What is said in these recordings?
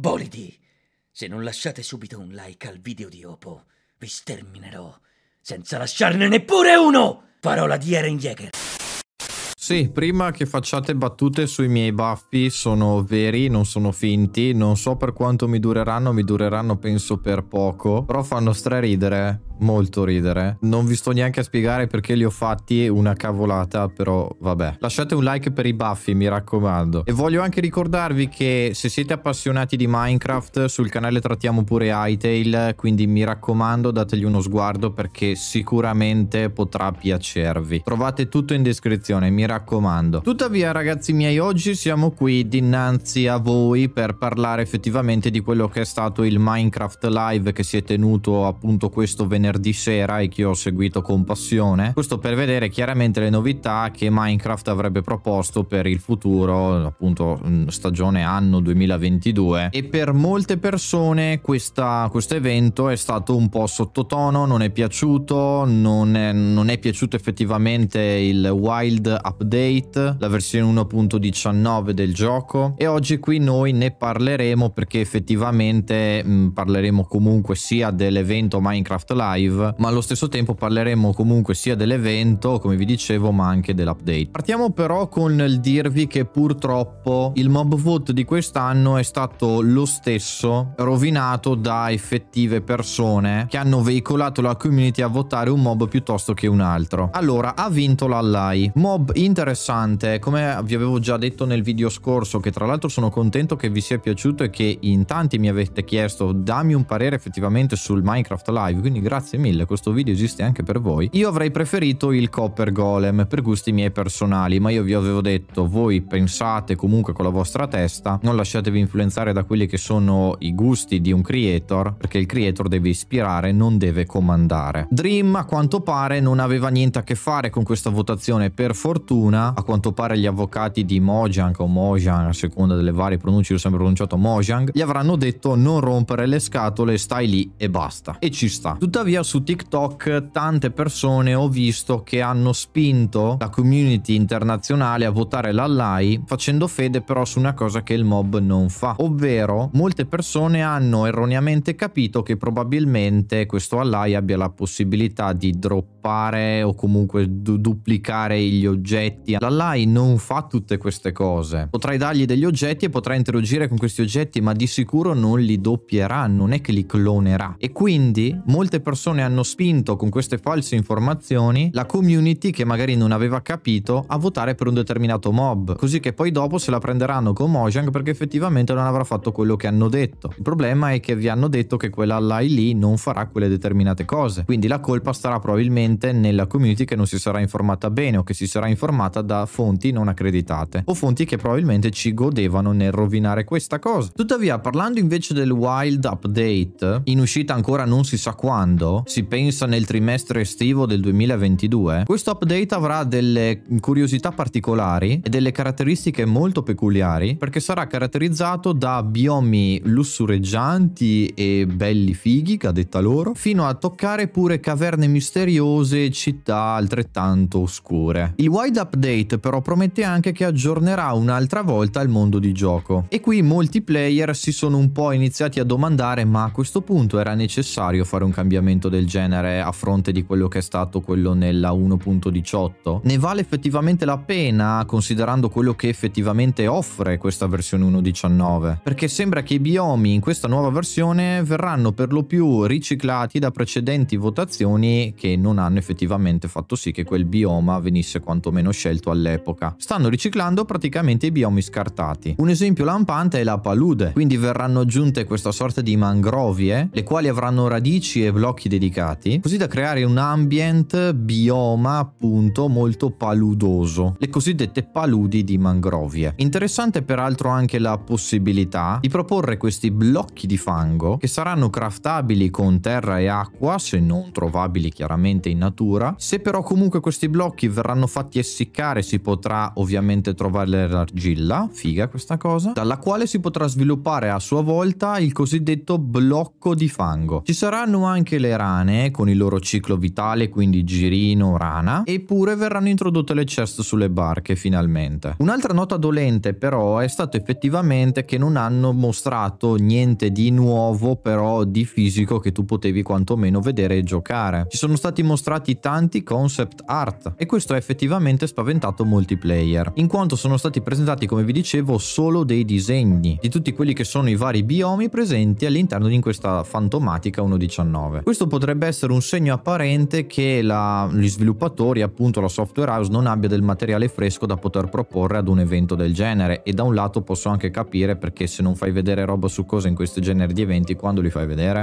Bolidi! Se non lasciate subito un like al video di Oppo, vi sterminerò, senza lasciarne neppure uno! Parola di Eren Jäger. Sì, prima che facciate battute sui miei baffi, sono veri, non sono finti, non so per quanto mi dureranno, mi dureranno penso per poco, però fanno straridere molto ridere. Non vi sto neanche a spiegare perché li ho fatti una cavolata, però vabbè. Lasciate un like per i baffi, mi raccomando. E voglio anche ricordarvi che se siete appassionati di Minecraft, sul canale trattiamo pure Hytale, quindi mi raccomando dategli uno sguardo perché sicuramente potrà piacervi. Trovate tutto in descrizione, mi raccomando. Tuttavia ragazzi miei, oggi siamo qui dinanzi a voi per parlare effettivamente di quello che è stato il Minecraft Live che si è tenuto appunto questo venerdì venerdì sera e che ho seguito con passione, questo per vedere chiaramente le novità che Minecraft avrebbe proposto per il futuro, appunto mm, stagione anno 2022 e per molte persone questa, questo evento è stato un po' sottotono, non è piaciuto, non è, non è piaciuto effettivamente il wild update, la versione 1.19 del gioco e oggi qui noi ne parleremo perché effettivamente mh, mm, parleremo comunque sia dell'evento Minecraft Live live, ma allo stesso tempo parleremo comunque sia dell'evento, come vi dicevo, ma anche dell'update. Partiamo però con il dirvi che purtroppo il mob vote di quest'anno è stato lo stesso rovinato da effettive persone che hanno veicolato la community a votare un mob piuttosto che un altro. Allora, ha vinto l'Allai. Mob interessante, come vi avevo già detto nel video scorso, che tra l'altro sono contento che vi sia piaciuto e che in tanti mi avete chiesto dammi un parere effettivamente sul Minecraft Live, quindi grazie grazie mille, questo video esiste anche per voi. Io avrei preferito il Copper Golem per gusti miei personali, ma io vi avevo detto, voi pensate comunque con la vostra testa, non lasciatevi influenzare da quelli che sono i gusti di un creator, perché il creator deve ispirare, non deve comandare. Dream a quanto pare non aveva niente a che fare con questa votazione, per fortuna, a quanto pare gli avvocati di Mojang o Mojang, a seconda delle varie pronunce, io ho sempre pronunciato Mojang, gli avranno detto non rompere le scatole, stai lì e basta. E ci sta. Tuttavia Tuttavia su TikTok tante persone ho visto che hanno spinto la community internazionale a votare la facendo fede però su una cosa che il mob non fa, ovvero molte persone hanno erroneamente capito che probabilmente questo allai abbia la possibilità di droppare o comunque du duplicare gli oggetti. L'allai non fa tutte queste cose. Potrai dargli degli oggetti e potrai interagire con questi oggetti ma di sicuro non li doppierà, non è che li clonerà. E quindi molte persone persone hanno spinto con queste false informazioni la community che magari non aveva capito a votare per un determinato mob, così che poi dopo se la prenderanno con Mojang perché effettivamente non avrà fatto quello che hanno detto. Il problema è che vi hanno detto che quella là lì non farà quelle determinate cose, quindi la colpa starà probabilmente nella community che non si sarà informata bene o che si sarà informata da fonti non accreditate o fonti che probabilmente ci godevano nel rovinare questa cosa. Tuttavia, parlando invece del Wild Update, in uscita ancora non si sa quando, si pensa nel trimestre estivo del 2022, questo update avrà delle curiosità particolari e delle caratteristiche molto peculiari perché sarà caratterizzato da biomi lussureggianti e belli fighi, che ha detta loro, fino a toccare pure caverne misteriose e città altrettanto oscure. Il wide update però promette anche che aggiornerà un'altra volta il mondo di gioco e qui molti player si sono un po' iniziati a domandare ma a questo punto era necessario fare un cambiamento aggiornamento del genere a fronte di quello che è stato quello nella 1.18? Ne vale effettivamente la pena considerando quello che effettivamente offre questa versione 1.19? Perché sembra che i biomi in questa nuova versione verranno per lo più riciclati da precedenti votazioni che non hanno effettivamente fatto sì che quel bioma venisse quantomeno scelto all'epoca. Stanno riciclando praticamente i biomi scartati. Un esempio lampante è la palude, quindi verranno aggiunte questa sorta di mangrovie, le quali avranno radici e blocchi dedicati, così da creare un ambient bioma appunto molto paludoso, le cosiddette paludi di mangrovie. Interessante peraltro anche la possibilità di proporre questi blocchi di fango che saranno craftabili con terra e acqua, se non trovabili chiaramente in natura, se però comunque questi blocchi verranno fatti essiccare si potrà ovviamente trovare l'argilla, figa questa cosa, dalla quale si potrà sviluppare a sua volta il cosiddetto blocco di fango. Ci saranno anche le temperane con il loro ciclo vitale, quindi girino, rana, eppure verranno introdotte le chest sulle barche finalmente. Un'altra nota dolente però è stato effettivamente che non hanno mostrato niente di nuovo però di fisico che tu potevi quantomeno vedere e giocare. Ci sono stati mostrati tanti concept art e questo ha effettivamente spaventato molti player, in quanto sono stati presentati come vi dicevo solo dei disegni di tutti quelli che sono i vari biomi presenti all'interno di questa fantomatica 1.19. Questo potrebbe essere un segno apparente che la, gli sviluppatori, appunto la software house, non abbia del materiale fresco da poter proporre ad un evento del genere e da un lato posso anche capire perché se non fai vedere roba su cosa in questo genere di eventi, quando li fai vedere?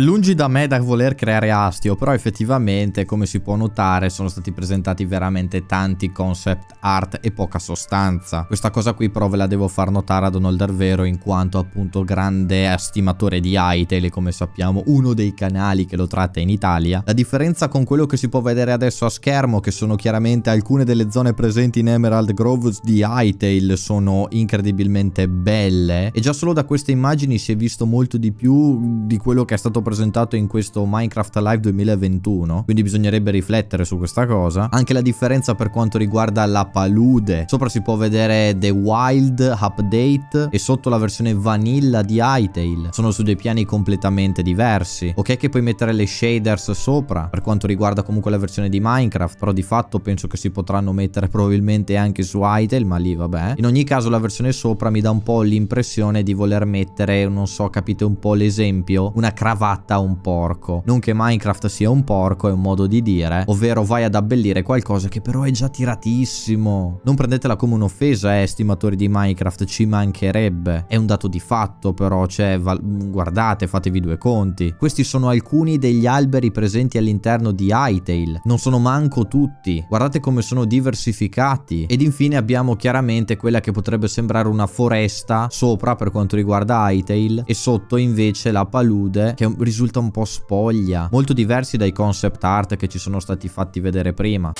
Lungi da me da voler creare astio, però effettivamente, come si può notare, sono stati presentati veramente tanti concept art e poca sostanza. Questa cosa qui però ve la devo far notare ad Donald Darvero in quanto appunto grande stimatore di e come sappiamo, uno dei canali che lo tratta in Italia. La differenza con quello che si può vedere adesso a schermo, che sono chiaramente alcune delle zone presenti in Emerald Groves di Hytale, sono incredibilmente belle e già solo da queste immagini si è visto molto di più di quello che è stato presentato presentato in questo Minecraft Live 2021, quindi bisognerebbe riflettere su questa cosa. Anche la differenza per quanto riguarda la palude, sopra si può vedere The Wild Update e sotto la versione vanilla di Hytale, sono su dei piani completamente diversi. Ok che puoi mettere le shaders sopra, per quanto riguarda comunque la versione di Minecraft, però di fatto penso che si potranno mettere probabilmente anche su Hytale, ma lì vabbè. In ogni caso la versione sopra mi dà un po' l'impressione di voler mettere, non so, capite un po' l'esempio, una cravatta scatta un porco. Non che Minecraft sia un porco, è un modo di dire, ovvero vai ad abbellire qualcosa che però è già tiratissimo. Non prendetela come un'offesa, eh, stimatori di Minecraft, ci mancherebbe. È un dato di fatto però, cioè, guardate, fatevi due conti. Questi sono alcuni degli alberi presenti all'interno di Hytale. Non sono manco tutti. Guardate come sono diversificati. Ed infine abbiamo chiaramente quella che potrebbe sembrare una foresta sopra per quanto riguarda Hytale e sotto invece la palude che risulta un po' spoglia, molto diversi dai concept art che ci sono stati fatti vedere prima.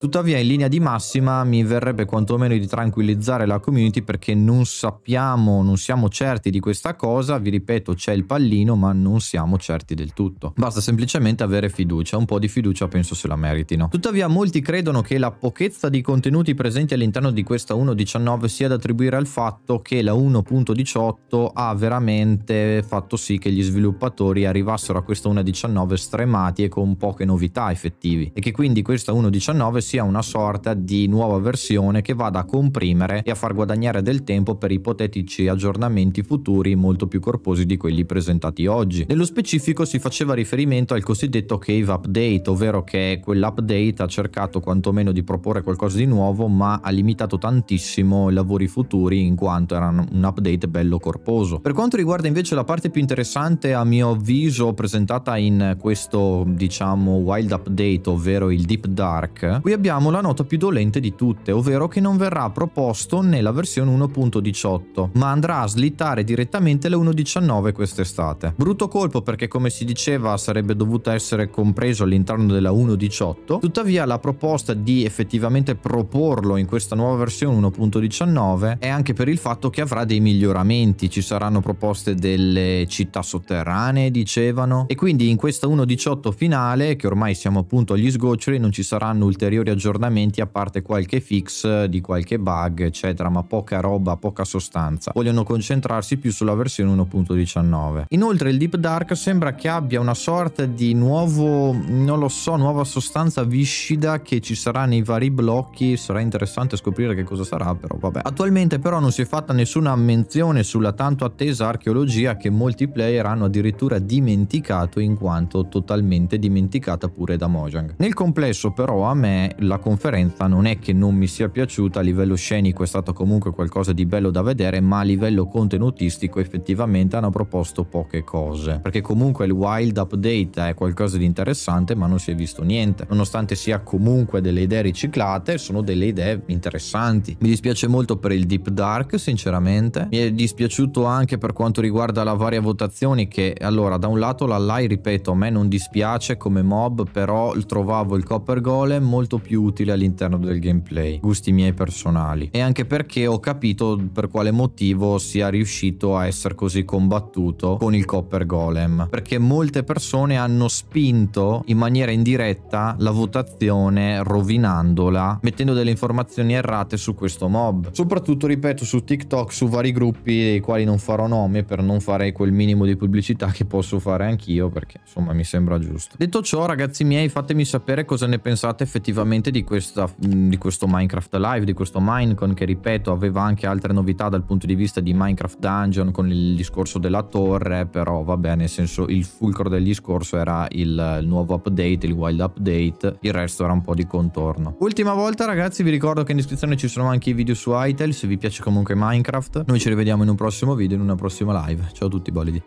Tuttavia in linea di massima mi verrebbe quantomeno di tranquillizzare la community perché non sappiamo, non siamo certi di questa cosa, vi ripeto c'è il pallino ma non siamo certi del tutto. Basta semplicemente avere fiducia, un po' di fiducia penso se la meritino. Tuttavia molti credono che la pochezza di contenuti presenti all'interno di questa 1.19 sia da attribuire al fatto che la 1.18 ha veramente fatto sì che gli sviluppatori arrivassero a questa 1.19 stremati e con poche novità effettivi e che quindi questa 1.19 sia una sorta di nuova versione che vada a comprimere e a far guadagnare del tempo per ipotetici aggiornamenti futuri molto più corposi di quelli presentati oggi. Nello specifico si faceva riferimento al cosiddetto cave update, ovvero che quell'update ha cercato quantomeno di proporre qualcosa di nuovo ma ha limitato tantissimo i lavori futuri in quanto era un update bello corposo. Per quanto riguarda invece la parte più interessante a mio avviso presentata in questo diciamo wild update ovvero il deep dark, qui abbiamo abbiamo la nota più dolente di tutte, ovvero che non verrà proposto nella versione 1.18, ma andrà a slittare direttamente le 1.19 quest'estate. Brutto colpo perché come si diceva sarebbe dovuta essere compreso all'interno della 1.18, tuttavia la proposta di effettivamente proporlo in questa nuova versione 1.19 è anche per il fatto che avrà dei miglioramenti, ci saranno proposte delle città sotterranee, dicevano, e quindi in questa 1.18 finale, che ormai siamo appunto agli sgoccioli, non ci saranno ulteriori ulteriori aggiornamenti a parte qualche fix eh, di qualche bug eccetera ma poca roba, poca sostanza. Vogliono concentrarsi più sulla versione 1.19. Inoltre il Deep Dark sembra che abbia una sorta di nuovo, non lo so, nuova sostanza viscida che ci sarà nei vari blocchi, sarà interessante scoprire che cosa sarà però vabbè. Attualmente però non si è fatta nessuna menzione sulla tanto attesa archeologia che molti player hanno addirittura dimenticato in quanto totalmente dimenticata pure da Mojang. Nel complesso però a me la conferenza non è che non mi sia piaciuta, a livello scenico è stato comunque qualcosa di bello da vedere, ma a livello contenutistico effettivamente hanno proposto poche cose, perché comunque il wild update è qualcosa di interessante, ma non si è visto niente. Nonostante sia comunque delle idee riciclate, sono delle idee interessanti. Mi dispiace molto per il Deep Dark, sinceramente. Mi è dispiaciuto anche per quanto riguarda la varia votazione che allora da un lato la Lai ripeto, a me non dispiace come mob, però trovavo il Copper Golem molto più più utile all'interno del gameplay, gusti miei personali. E anche perché ho capito per quale motivo sia riuscito a essere così combattuto con il Copper Golem. Perché molte persone hanno spinto in maniera indiretta la votazione rovinandola, mettendo delle informazioni errate su questo mob. Soprattutto, ripeto, su TikTok, su vari gruppi dei quali non farò nome per non fare quel minimo di pubblicità che posso fare anch'io perché insomma mi sembra giusto. Detto ciò ragazzi miei fatemi sapere cosa ne pensate effettivamente sicuramente di, questa, mm, di questo Minecraft Live, di questo Minecon che ripeto aveva anche altre novità dal punto di vista di Minecraft Dungeon con il discorso della torre, però vabbè nel senso il fulcro del discorso era il, il nuovo update, il wild update, il resto era un po' di contorno. Ultima volta ragazzi vi ricordo che in descrizione ci sono anche i video su Itel se vi piace comunque Minecraft, noi ci rivediamo in un prossimo video, in una prossima live. Ciao a tutti bolidi.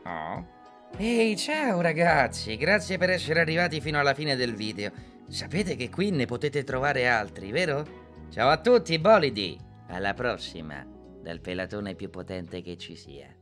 Ehi, hey, ciao ragazzi, grazie per essere arrivati fino alla fine del video. Sapete che qui ne potete trovare altri, vero? Ciao a tutti, Bolidi! Alla prossima, dal pelatone più potente che ci sia.